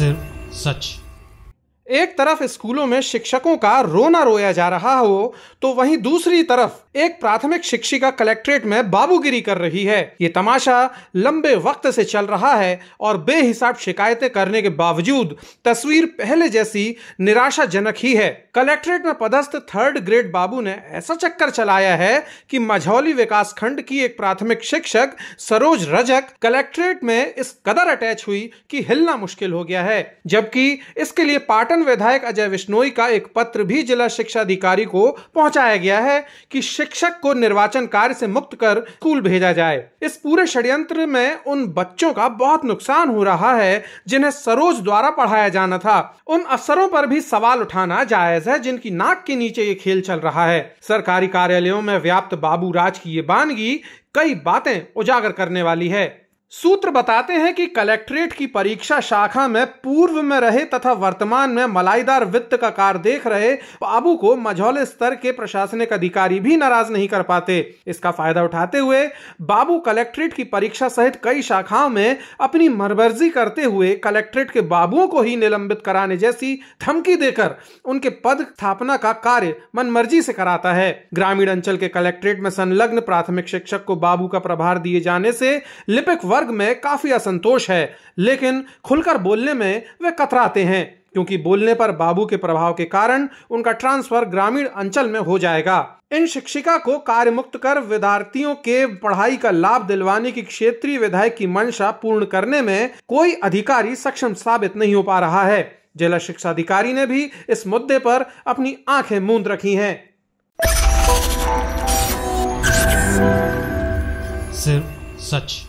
सिर्फ सच एक तरफ स्कूलों में शिक्षकों का रोना रोया जा रहा हो तो वहीं दूसरी तरफ एक प्राथमिक शिक्षिका कलेक्ट्रेट में बाबूगिरी कर रही है ये तमाशा लंबे वक्त से चल रहा है और बेहिसाब शिकायतें करने के बावजूद तस्वीर पहले जैसी निराशाजनक ही है कलेक्ट्रेट में पदस्थ थर्ड ग्रेड बाबू ने ऐसा चक्कर चलाया है कि मझौली विकास खंड की एक प्राथमिक शिक्षक सरोज रजक कलेक्ट्रेट में इस कदर अटैच हुई कि हिलना मुश्किल हो गया है जबकि इसके लिए पाटन विधायक अजय विश्नोई का एक पत्र भी जिला शिक्षा अधिकारी को पहुंचाया गया है कि शिक्षक को निर्वाचन कार्य से मुक्त कर स्कूल भेजा जाए इस पूरे षड्यंत्र में उन बच्चों का बहुत नुकसान हो रहा है जिन्हें सरोज द्वारा पढ़ाया जाना था उन अफसरों पर भी सवाल उठाना जायज है जिनकी नाक के नीचे ये खेल चल रहा है सरकारी कार्यालयों में व्याप्त बाबू राज की ये बानगी कई बातें उजागर करने वाली है सूत्र बताते हैं कि कलेक्ट्रेट की परीक्षा शाखा में पूर्व में रहे तथा वर्तमान में मलाईदार वित्त का कार देख रहे बाबू को मझौले स्तर के प्रशासनिक अधिकारी भी नाराज नहीं कर पाते इसका फायदा उठाते हुए बाबू कलेक्ट्रेट की परीक्षा सहित कई शाखाओं में अपनी मरबर्जी करते हुए कलेक्ट्रेट के बाबुओं को ही निलंबित कराने जैसी धमकी देकर उनके पद स्थापना का कार्य मनमर्जी से कराता है ग्रामीण अंचल के कलेक्ट्रेट में संलग्न प्राथमिक शिक्षक को बाबू का प्रभार दिए जाने से लिपिक वर्ग में काफ़ी असंतोष है लेकिन खुलकर बोलने में वे कतराते हैं क्योंकि बोलने पर बाबू के प्रभाव के कारण उनका ट्रांसफर ग्रामीण अंचल में हो जाएगा इन शिक्षिका को कार्य मुक्त कर विद्यार्थियों के पढ़ाई का लाभ दिलवाने की क्षेत्रीय विधायक की मंशा पूर्ण करने में कोई अधिकारी सक्षम साबित नहीं हो पा रहा है जिला शिक्षा अधिकारी ने भी इस मुद्दे पर अपनी आंखें मूंद रखी हैं सिर्फ सच